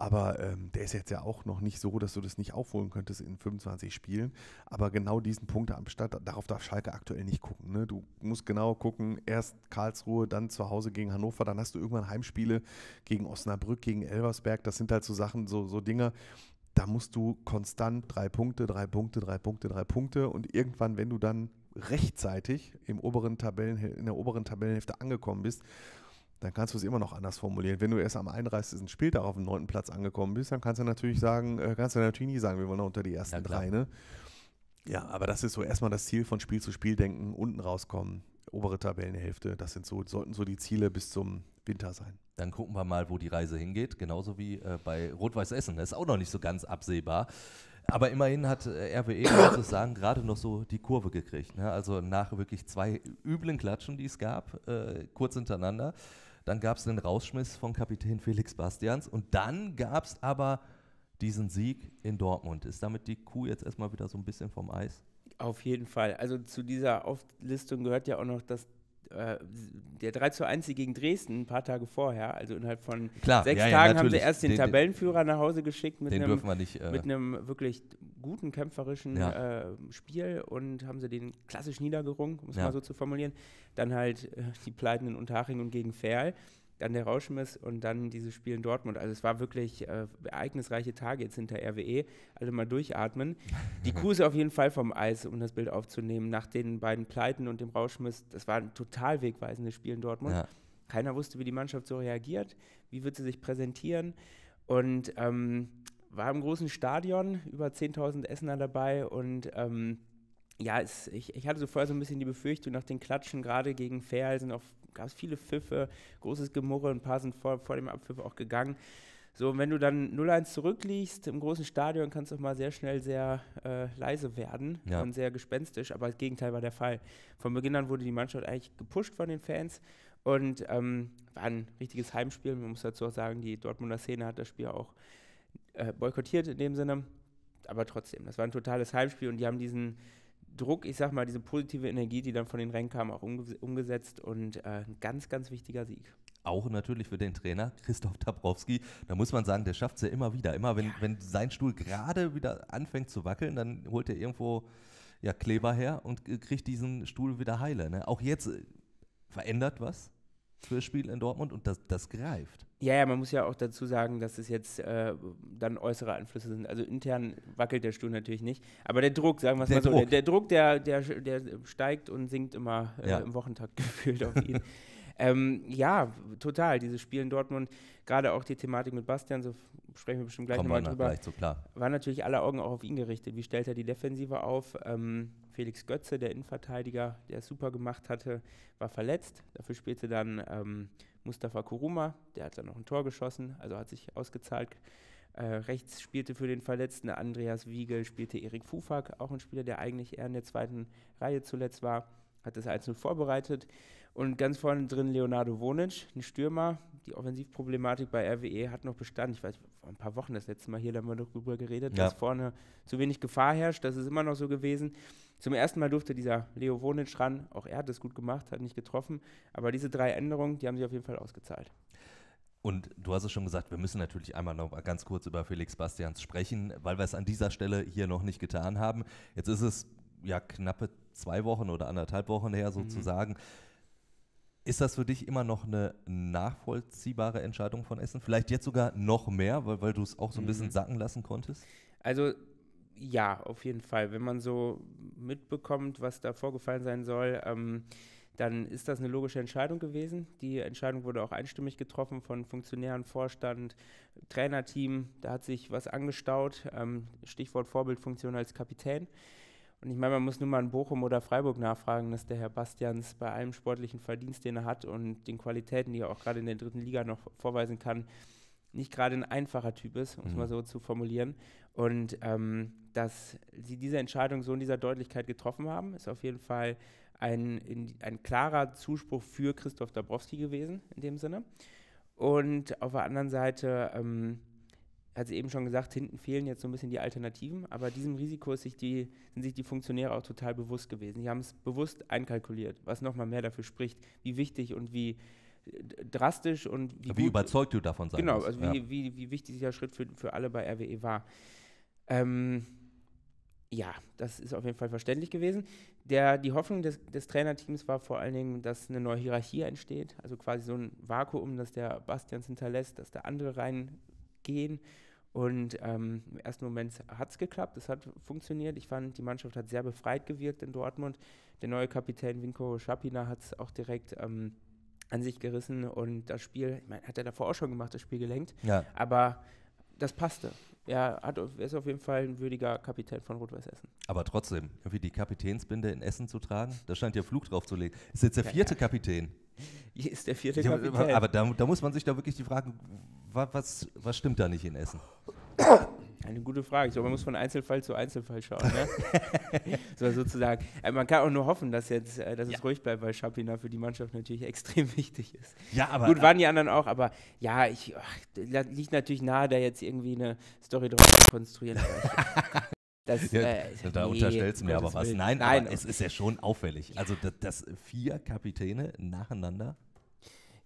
Aber ähm, der ist jetzt ja auch noch nicht so, dass du das nicht aufholen könntest in 25 Spielen. Aber genau diesen Punkt am Start, darauf darf Schalke aktuell nicht gucken. Ne? Du musst genau gucken, erst Karlsruhe, dann zu Hause gegen Hannover, dann hast du irgendwann Heimspiele gegen Osnabrück, gegen Elversberg. Das sind halt so Sachen, so, so Dinge, da musst du konstant drei Punkte, drei Punkte, drei Punkte, drei Punkte und irgendwann, wenn du dann rechtzeitig im oberen Tabellen, in der oberen Tabellenhälfte angekommen bist, dann kannst du es immer noch anders formulieren. Wenn du erst am 31. Spieltag auf dem neunten Platz angekommen bist, dann kannst du natürlich sagen, äh, kannst du natürlich nie sagen, wir wollen unter die ersten ja, drei. Ne? Ja, aber das ist so erstmal das Ziel von Spiel zu Spiel denken, unten rauskommen, obere Tabellenhälfte. Das sind so, sollten so die Ziele bis zum Winter sein. Dann gucken wir mal, wo die Reise hingeht. Genauso wie äh, bei Rot-Weiß Essen. Das ist auch noch nicht so ganz absehbar. Aber immerhin hat äh, RWE, muss ich sagen, gerade noch so die Kurve gekriegt. Ne? Also nach wirklich zwei üblen Klatschen, die es gab, äh, kurz hintereinander, dann gab es den Rausschmiss von Kapitän Felix Bastians und dann gab es aber diesen Sieg in Dortmund. Ist damit die Kuh jetzt erstmal wieder so ein bisschen vom Eis? Auf jeden Fall. Also zu dieser Auflistung gehört ja auch noch, dass äh, der 3 zu 1 gegen Dresden ein paar Tage vorher, also innerhalb von Klar, sechs ja, Tagen ja, haben sie erst den, den, Tabellenführer nach Hause geschickt mit einem, wir nicht, äh, mit einem wirklich guten kämpferischen ja. äh, Spiel und haben sie den klassisch niedergerungen, um muss mal so zu formulieren. Dann halt äh, die Pleiten in Unterhaching und gegen Ferl dann der Rauschmiss und dann dieses Spiel in Dortmund. Also es war wirklich äh, ereignisreiche Tage jetzt hinter RWE. Alle also mal durchatmen. Die Kuh ist auf jeden Fall vom Eis, um das Bild aufzunehmen. Nach den beiden Pleiten und dem Rauschmiss, das war ein total wegweisendes Spiel in Dortmund. Ja. Keiner wusste, wie die Mannschaft so reagiert, wie wird sie sich präsentieren. Und ähm, war im großen Stadion, über 10.000 Essener dabei und ähm, ja, es, ich, ich, hatte so vorher so ein bisschen die Befürchtung nach den Klatschen, gerade gegen Fairhalsen, gab es viele Pfiffe, großes Gemurre, ein paar sind vor, vor dem Abpfiff auch gegangen. So, wenn du dann 0-1 zurückliegst im großen Stadion, kannst du auch mal sehr schnell sehr äh, leise werden ja. und sehr gespenstisch, aber das Gegenteil war der Fall. Von Beginn an wurde die Mannschaft eigentlich gepusht von den Fans und ähm, war ein richtiges Heimspiel. Man muss dazu auch sagen, die Dortmunder Szene hat das Spiel auch äh, boykottiert in dem Sinne, aber trotzdem, das war ein totales Heimspiel und die haben diesen Druck, ich sag mal, diese positive Energie, die dann von den Rennen kam, auch umgesetzt und äh, ein ganz, ganz wichtiger Sieg. Auch natürlich für den Trainer Christoph Dabrowski. Da muss man sagen, der schafft es ja immer wieder. Immer wenn, ja. wenn sein Stuhl gerade wieder anfängt zu wackeln, dann holt er irgendwo ja, Kleber her und äh, kriegt diesen Stuhl wieder heile. Ne? Auch jetzt äh, verändert was? fürs Spiel in Dortmund und das, das greift. Ja, ja, man muss ja auch dazu sagen, dass es jetzt äh, dann äußere Einflüsse sind. Also intern wackelt der Stuhl natürlich nicht. Aber der Druck, sagen wir es mal so, Druck. Der, der, Druck, der, der, der steigt und sinkt immer äh, ja. im Wochentakt gefühlt auf ihn. Ähm, ja, total. Dieses Spiel in Dortmund, gerade auch die Thematik mit Bastian, so sprechen wir bestimmt gleich nochmal drüber. Gleich so klar. War natürlich alle Augen auch auf ihn gerichtet. Wie stellt er die Defensive auf? Ähm, Felix Götze, der Innenverteidiger, der es super gemacht hatte, war verletzt. Dafür spielte dann ähm, Mustafa Kuruma, der hat dann noch ein Tor geschossen, also hat sich ausgezahlt. Äh, rechts spielte für den Verletzten Andreas Wiegel, spielte Erik Fufak, auch ein Spieler, der eigentlich eher in der zweiten Reihe zuletzt war, hat das 1-0 vorbereitet. Und ganz vorne drin Leonardo Wonic, ein Stürmer. Die Offensivproblematik bei RWE hat noch bestanden. Ich weiß, vor ein paar Wochen das letzte Mal hier, da haben wir darüber geredet, ja. dass vorne zu wenig Gefahr herrscht. Das ist immer noch so gewesen. Zum ersten Mal durfte dieser Leo Wonic ran. Auch er hat es gut gemacht, hat nicht getroffen. Aber diese drei Änderungen, die haben sich auf jeden Fall ausgezahlt. Und du hast es schon gesagt, wir müssen natürlich einmal noch mal ganz kurz über Felix Bastians sprechen, weil wir es an dieser Stelle hier noch nicht getan haben. Jetzt ist es ja knappe zwei Wochen oder anderthalb Wochen her mhm. sozusagen. Mhm ist das für dich immer noch eine nachvollziehbare Entscheidung von Essen? Vielleicht jetzt sogar noch mehr, weil, weil du es auch so ein bisschen mhm. sacken lassen konntest? Also ja, auf jeden Fall. Wenn man so mitbekommt, was da vorgefallen sein soll, ähm, dann ist das eine logische Entscheidung gewesen. Die Entscheidung wurde auch einstimmig getroffen von Funktionären, Vorstand, Trainerteam. Da hat sich was angestaut. Ähm, Stichwort Vorbildfunktion als Kapitän. Und ich meine, man muss nur mal in Bochum oder Freiburg nachfragen, dass der Herr Bastians bei allem sportlichen Verdienst, den er hat und den Qualitäten, die er auch gerade in der dritten Liga noch vorweisen kann, nicht gerade ein einfacher Typ ist, um es mhm. mal so zu formulieren. Und ähm, dass sie diese Entscheidung so in dieser Deutlichkeit getroffen haben, ist auf jeden Fall ein, in, ein klarer Zuspruch für Christoph Dabrowski gewesen, in dem Sinne. Und auf der anderen Seite ähm, hat sie eben schon gesagt, hinten fehlen jetzt so ein bisschen die Alternativen, aber diesem Risiko sich die, sind sich die Funktionäre auch total bewusst gewesen. Die haben es bewusst einkalkuliert, was nochmal mehr dafür spricht, wie wichtig und wie äh, drastisch und wie, wie überzeugt du davon sein Genau, also ja. wie, wie, wie, wichtig dieser Schritt für, für alle bei RWE war. Ähm, ja, das ist auf jeden Fall verständlich gewesen. Der, die Hoffnung des, des, Trainerteams war vor allen Dingen, dass eine neue Hierarchie entsteht, also quasi so ein Vakuum, das der Bastians hinterlässt, dass da andere reingehen und ähm, im ersten Moment hat es geklappt, es hat funktioniert. Ich fand, die Mannschaft hat sehr befreit gewirkt in Dortmund. Der neue Kapitän Winko Schapina hat es auch direkt ähm, an sich gerissen und das Spiel, ich meine, hat er davor auch schon gemacht, das Spiel gelenkt. Ja. Aber das passte. Er hat, ist auf jeden Fall ein würdiger Kapitän von Rot-Weiß Essen. Aber trotzdem, irgendwie die Kapitänsbinde in Essen zu tragen, da scheint ja Flug drauf zu legen. Ist jetzt der vierte ja. Kapitän. ist der vierte Kapitän. Aber da, da, muss man sich da wirklich die Frage, was, was stimmt da nicht in Essen? Eine gute Frage. Ich glaube, man muss von Einzelfall zu Einzelfall schauen. Ne? so, sozusagen. Äh, man kann auch nur hoffen, dass, jetzt, äh, dass ja. es ruhig bleibt, weil Schapina für die Mannschaft natürlich extrem wichtig ist. Ja, aber. Gut, äh, waren die anderen auch, aber ja, ich, ach, liegt natürlich nahe, da jetzt irgendwie eine Story drauf zu konstruieren. Das, ja, äh, da nee, unterstellst du mir aber was. Nein, Nein aber es ist ja schon auffällig. Also, ja. Also, dass, dass, vier Kapitäne nacheinander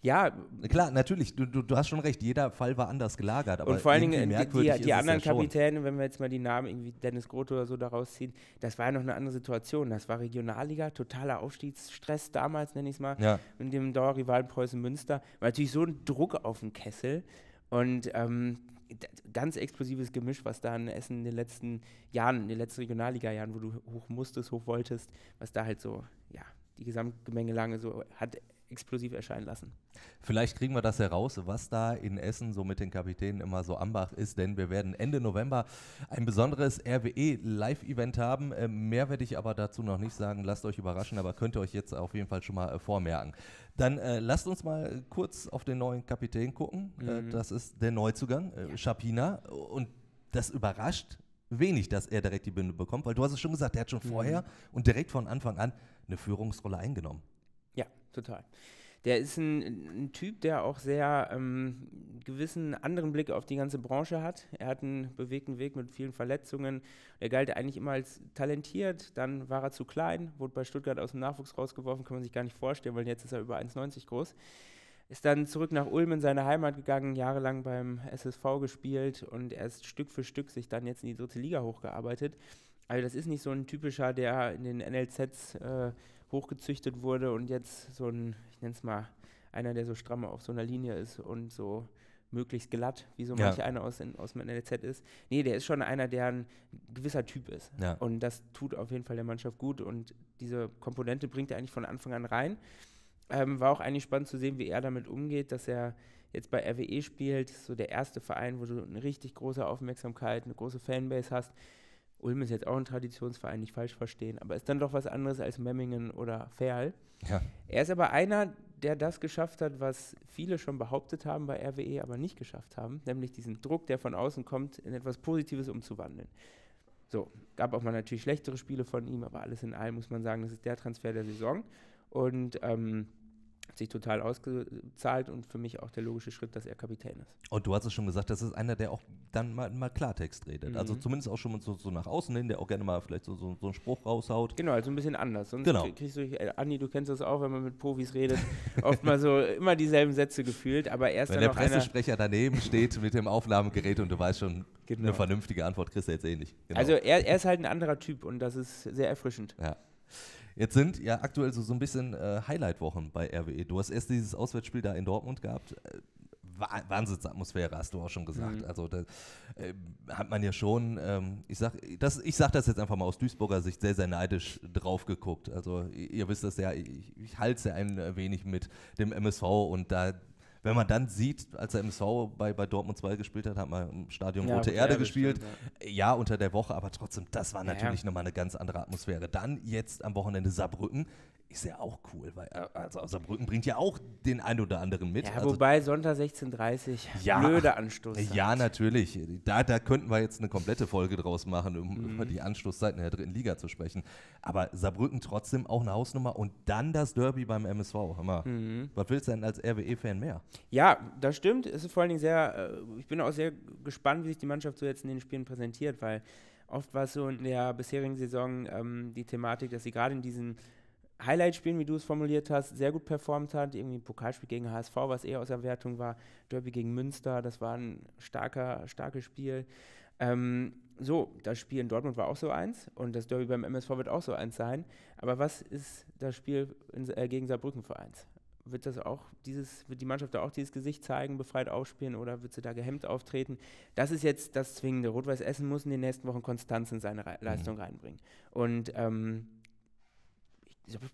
ja. Klar, natürlich, du, du, du hast schon recht, jeder Fall war anders gelagert. Aber und vor allen Dingen äh, die, die, die anderen ja Kapitäne, wenn wir jetzt mal die Namen irgendwie Dennis Groth oder so daraus ziehen, das war ja noch eine andere Situation. Das war Regionalliga, totaler Aufstiegsstress damals, nenne ich es mal, ja. mit dem Dauerrivalen Preußen Münster. War natürlich so ein Druck auf den Kessel. Und ähm, ganz explosives Gemisch, was da in Essen in den letzten Jahren, in den letzten Regionalliga-Jahren, wo du hoch musstest, hoch wolltest, was da halt so, ja, die Gesamtgemengelage so hat explosiv erscheinen lassen. Vielleicht kriegen wir das heraus, was da in Essen so mit den Kapitänen immer so Ambach ist, denn wir werden Ende November ein besonderes RWE-Live-Event haben. Äh, mehr werde ich aber dazu noch nicht sagen. Lasst euch überraschen, aber könnt ihr euch jetzt auf jeden Fall schon mal äh, vormerken. Dann äh, lasst uns mal kurz auf den neuen Kapitän gucken. Äh, mhm. das ist der Neuzugang, äh, Schapina. Und das überrascht wenig, dass er direkt die Binde bekommt, weil du hast es schon gesagt, der hat schon mhm. vorher mhm. und direkt von Anfang an eine Führungsrolle eingenommen total. Der ist ein, ein, Typ, der auch sehr ähm, gewissen anderen Blick auf die ganze Branche hat. Er hat einen bewegten Weg mit vielen Verletzungen. Er galt eigentlich immer als talentiert, dann war er zu klein, wurde bei Stuttgart aus dem Nachwuchs rausgeworfen, kann man sich gar nicht vorstellen, weil jetzt ist er über 1,90 groß. Ist dann zurück nach Ulm in seine Heimat gegangen, jahrelang beim SSV gespielt und erst Stück für Stück sich dann jetzt in die dritte Liga hochgearbeitet. Also das ist nicht so ein typischer, der in den NLZs äh, hochgezüchtet wurde und jetzt so ein, ich nenne es mal, einer, der so stramm auf so einer Linie ist und so möglichst glatt, wie so ja. einer aus, in, aus meiner NLZ ist. Nee, der ist schon einer, der ein gewisser Typ ist. Ja. Und das tut auf jeden Fall der Mannschaft gut. Und diese Komponente bringt er eigentlich von Anfang an rein. Ähm, war auch eigentlich spannend zu sehen, wie er damit umgeht, dass er jetzt bei RWE spielt, so der erste Verein, wo du eine richtig große Aufmerksamkeit, eine große Fanbase hast Ulm ist jetzt auch ein Traditionsverein, nicht falsch verstehen, aber ist dann doch was anderes als Memmingen oder Ferl. Ja. Er ist aber einer, der das geschafft hat, was viele schon behauptet haben bei RWE, aber nicht geschafft haben, nämlich diesen Druck, der von außen kommt, in etwas Positives umzuwandeln. So, gab auch mal natürlich schlechtere Spiele von ihm, aber alles in allem muss man sagen, das ist der Transfer der Saison. Und ähm, hat sich total ausgezahlt und für mich auch der logische Schritt, dass er Kapitän ist. Und du hast es schon gesagt, das ist einer, der auch dann mal, mal Klartext redet. Also mhm. Also zumindest auch schon so, so, nach außen hin, der auch gerne mal vielleicht so, so, so einen Spruch raushaut. Genau, also ein bisschen anders. Sonst genau. kriegst du, äh, Andi, du kennst das auch, wenn man mit Profis redet, oft mal so immer dieselben Sätze gefühlt, aber erst Wenn der Pressesprecher daneben steht mit dem Aufnahmegerät und du weißt schon, genau. eine vernünftige Antwort kriegst du jetzt eh nicht. Genau. Also er, er ist halt ein anderer Typ und das ist sehr erfrischend. Ja. Jetzt sind ja aktuell so, so ein bisschen äh, Highlight-Wochen bei RWE. Du hast erst dieses Auswärtsspiel da in Dortmund gehabt. Äh, Wahnsinnsatmosphäre, hast du auch schon gesagt. Mhm. Also da äh, hat man ja schon, ähm, ich sage das, sag das jetzt einfach mal aus Duisburger Sicht sehr, sehr neidisch drauf geguckt. Also ihr, ihr wisst das ja, ich, ich halte es ja ein wenig mit dem MSV und da wenn man dann sieht, als er im Sau bei, bei Dortmund 2 gespielt hat, hat man im Stadion ja, Rote Erde, Erde gespielt. Stimmt, ja. ja. unter der Woche, aber trotzdem, das war natürlich ja. nochmal eine ganz andere Atmosphäre. Dann jetzt am Wochenende Saarbrücken ist ja auch cool, weil also Saarbrücken bringt ja auch den ein oder anderen mit. Ja, also, wobei Sonntag 16.30 ja, blöde Anstoß. Ja, natürlich. Da, da könnten wir jetzt eine komplette Folge draus machen, um mhm. über die Anstoßzeiten der dritten Liga zu sprechen. Aber Saarbrücken trotzdem auch eine Hausnummer und dann das Derby beim MSV. Hammer. Mhm. Was willst du denn als RWE-Fan mehr? Ja, das stimmt. Es ist vor allen Dingen sehr, äh, ich bin auch sehr gespannt, wie sich die Mannschaft so jetzt in den Spielen präsentiert, weil oft war es so in der bisherigen Saison ähm, die Thematik, dass sie gerade in diesen Highlight-Spielen, wie du es formuliert hast, sehr gut performt hat. Irgendwie Pokalspiel gegen HSV, was eher aus Erwertung war. Derby gegen Münster, das war ein starker, starkes Spiel. Ähm, so, das Spiel in Dortmund war auch so eins und das Derby beim MSV wird auch so eins sein. Aber was ist das Spiel in, äh, gegen Saarbrücken für eins? Wird das auch dieses, wird die Mannschaft da auch dieses Gesicht zeigen, befreit aufspielen oder wird sie da gehemmt auftreten? Das ist jetzt das Zwingende. Rot-Weiß Essen muss in den nächsten Wochen Konstanz in seine Re Leistung mhm. reinbringen. Und ähm,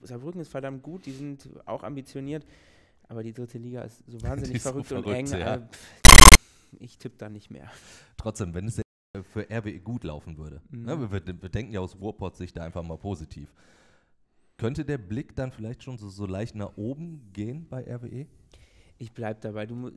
Saarbrücken ist verdammt gut, die sind auch ambitioniert, aber die dritte Liga ist so wahnsinnig ist verrückt, so verrückt, und eng. Ja. Äh, ich tippe da nicht mehr. Trotzdem, wenn es für RWE gut laufen würde, mhm. ne, wir, wir, denken ja aus Ruhrpott-Sicht da einfach mal positiv, könnte der Blick dann vielleicht schon so, so leicht nach oben gehen bei RWE? Ich bleibe dabei. Du,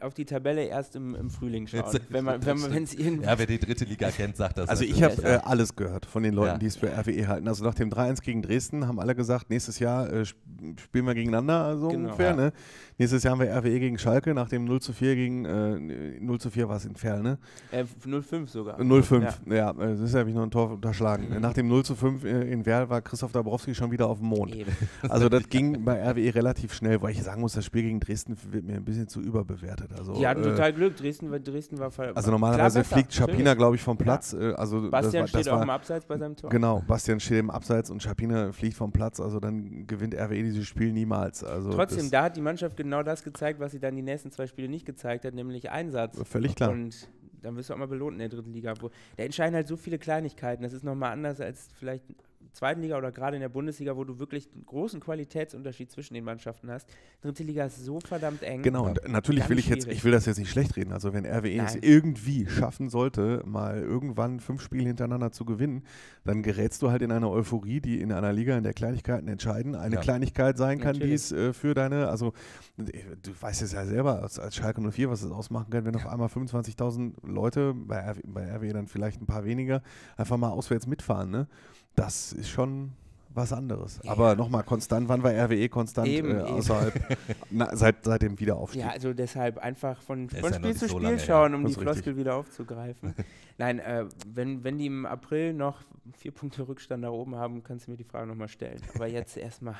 auf die Tabelle erst im, im Frühling schauen. wenn man, wenn man, wenn's ja, wer die dritte Liga kennt, sagt das. Also natürlich. Halt ich habe äh, alles gehört von den Leuten, ja. die es für RWE halten. Also nach dem 3-1 gegen Dresden haben alle gesagt, nächstes Jahr äh, spielen wir gegeneinander, so genau. ungefähr. Ja. Ne? Nächstes Jahr haben wir RWE gegen Schalke, nach dem 0 4 gegen äh, 0 4 war es in Ferl, ne? Äh, 0-5 sogar. 0-5, ja. ja. Äh, das ist ja habe ich noch ein Tor unterschlagen. Ne? Mhm. Nach dem 0 5 äh, in Werl war Christoph Dabrowski schon wieder auf dem Mond. Eben. Also das ging bei RWE relativ schnell, weil ich sagen muss, das Spiel gegen Dresden wird mir ein bisschen zu überbewertet gewartet. Also, die hatten äh, total Glück. Dresden, Dresden war voll. Also normalerweise fliegt Schapina, glaube ich, vom Platz. Ja. Äh, also Bastian das, das steht war, auf dem Abseits bei seinem Tor. Genau, Bastian steht im Abseits und Schapina fliegt vom Platz. Also dann gewinnt RWE dieses Spiel niemals. Also Trotzdem, da hat die Mannschaft genau das gezeigt, was sie dann die nächsten zwei Spiele nicht gezeigt hat, nämlich Einsatz. Völlig klar. Und dann wirst du auch mal belohnt in der dritten Liga. Da entscheiden halt so viele Kleinigkeiten. Das ist nochmal anders als vielleicht zweiten Liga oder gerade in der Bundesliga, wo du wirklich einen großen Qualitätsunterschied zwischen den Mannschaften hast. Dritte Liga ist so verdammt eng. Genau, und natürlich will ich schwierig. jetzt, ich will das jetzt nicht schlecht reden. Also wenn RWE Nein. es irgendwie schaffen sollte, mal irgendwann fünf Spiele hintereinander zu gewinnen, dann gerätst du halt in eine Euphorie, die in einer Liga in der Kleinigkeiten entscheiden. Eine ja. Kleinigkeit sein kann, die es äh, für deine, also du weißt es ja selber als, als Schalke 04, was es ausmachen kann, wenn ja. auf einmal 25.000 Leute, bei RWE, bei RWE dann vielleicht ein paar weniger, einfach mal auswärts mitfahren. Ne? Das ist schon was anderes. Ja. Aber nochmal, konstant, wann war RWE konstant eben, äh, außerhalb, na, seit, seit dem Wiederaufstieg? Ja, also deshalb einfach von, von Spiel ja zu so Spiel schauen, um die Floskel wieder aufzugreifen. Nein, äh, wenn, wenn die im April noch vier Punkte Rückstand da oben haben, kannst du mir die Frage nochmal stellen. Aber jetzt erstmal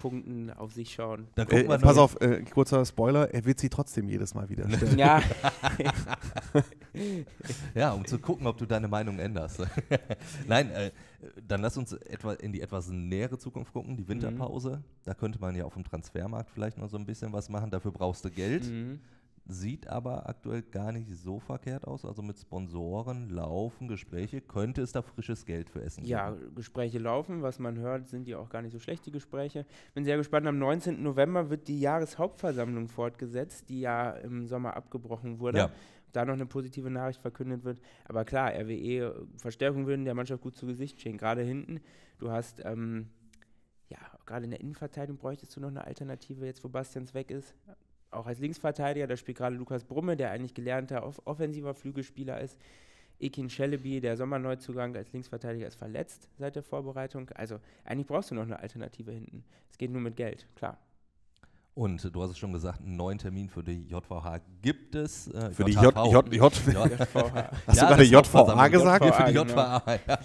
Punkten auf sich schauen. Dann äh, gucken wir pass auf, äh, kurzer Spoiler, er wird sie trotzdem jedes Mal wieder stellen. Ja. ja, um zu gucken, ob du deine Meinung änderst. Nein, äh, dann lass uns etwa in die etwas nähere Zukunft gucken, die mhm. Winterpause. Mhm. Da könnte man ja auf dem Transfermarkt vielleicht noch so ein bisschen was machen. Dafür brauchst du Geld. Mhm. Sieht aber aktuell gar nicht so verkehrt aus. Also mit Sponsoren laufen Gespräche. Könnte es da frisches Geld für Essen geben? Ja, Gespräche laufen. Was man hört, sind die auch gar nicht so schlecht, die Gespräche. Bin sehr gespannt. Am 19. November wird die Jahreshauptversammlung fortgesetzt, die ja im Sommer abgebrochen wurde. Ja. Da noch eine positive Nachricht verkündet wird. Aber klar, RWE, Verstärkung würden der Mannschaft gut zu Gesicht stehen. Gerade hinten, du hast. Ähm, ja, gerade in der Innenverteidigung bräuchtest du noch eine Alternative, jetzt wo Bastians weg ist auch als Linksverteidiger, da spielt gerade Lukas Brumme, der eigentlich gelernter off offensiver Flügelspieler ist. Ekin Schelleby, der Sommerneuzugang als Linksverteidiger, ist verletzt seit der Vorbereitung. Also eigentlich brauchst du noch eine Alternative hinten. Es geht nur mit Geld, klar. Und du hast es schon gesagt, einen neuen Termin für die JVH gibt es. Äh, für JHV. die J, J, J, JVH. Hast ja, du gerade JVA gesagt? JVA, für die JVA, genau.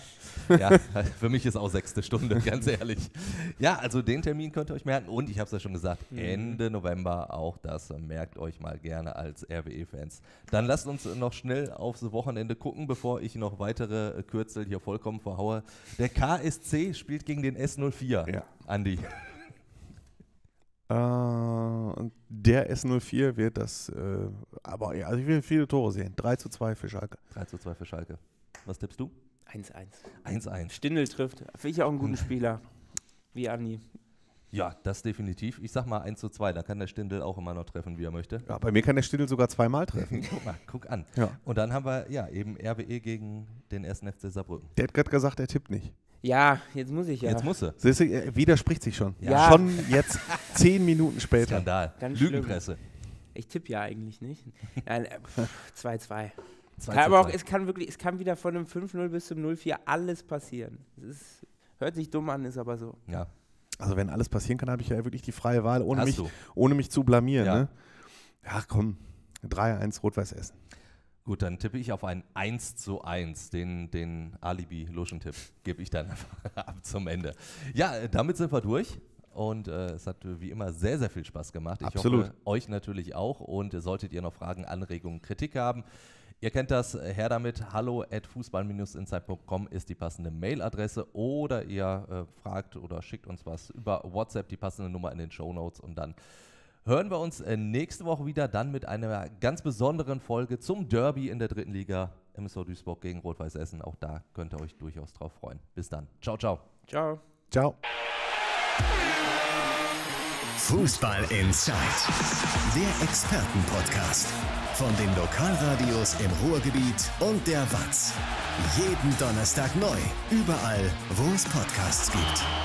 ja. ja. Für mich ist auch sechste Stunde, ganz ehrlich. Ja, also den Termin könnt ihr euch merken. Und ich habe es ja schon gesagt, mhm. Ende November auch das. Merkt euch mal gerne als RWE-Fans. Dann lasst uns noch schnell aufs Wochenende gucken, bevor ich noch weitere äh, Kürzel hier vollkommen verhaue. Der KSC spielt gegen den S04, ja. Andi. Äh, der S04 wird das, äh, aber ja, also ich will viele Tore sehen. 3 zu 2 für Schalke. 3 zu 2 für Schalke. Was tippst du? 1-1. 1-1. Stindel trifft. Finde ich auch einen guten Spieler. Wie Andi. Ja, das definitiv. Ich sag mal 1 zu 2, da kann der Stindel auch immer noch treffen, wie er möchte. Ja, bei mir kann der Stindel sogar zweimal treffen. guck mal, guck an. Ja. Und dann haben wir ja eben RWE gegen den ersten FC Saarbrücken. Der hat gerade gesagt, er tippt nicht. Ja, jetzt muss ich ja. Jetzt muss er. Siehst du, widerspricht sich schon. Ja. Schon jetzt zehn Minuten später. Skandal. Ganz Lügenpresse. Schlimm. Ich tippe ja eigentlich nicht. 2-2. Äh, aber auch, es kann wirklich, es kann wieder von einem 5-0 bis zum 0-4 alles passieren. Es ist, hört sich dumm an, ist aber so. Ja. Also wenn alles passieren kann, habe ich ja wirklich die freie Wahl, ohne, mich, ohne mich zu blamieren. Ja, ne? ja komm, 3-1 Rot-Weiß Essen. Gut, dann tippe ich auf ein 1 zu 1, den, den Alibi-Luschen-Tipp gebe ich dann ab zum Ende. Ja, äh, damit sind wir durch und äh, es hat äh, wie immer sehr, sehr viel Spaß gemacht. Ich Absolut. hoffe, euch natürlich auch und äh, solltet ihr noch Fragen, Anregungen, Kritik haben, Ihr kennt das, her damit, hallo at fußball-insight.com ist die passende Mailadresse oder ihr äh, fragt oder schickt uns was über WhatsApp, die passende Nummer in den Show Notes und dann hören wir uns äh, nächste Woche wieder dann mit einer ganz besonderen Folge zum Derby in der dritten Liga. MSO Duisburg gegen Rot-Weiß Essen. Auch da könnt ihr euch durchaus drauf freuen. Bis dann. Ciao, ciao. Ciao. Ciao. Fußball Inside, der Expertenpodcast von den Lokalradios im Ruhrgebiet und der WAZ. Jeden Donnerstag neu, überall, wo es Podcasts gibt.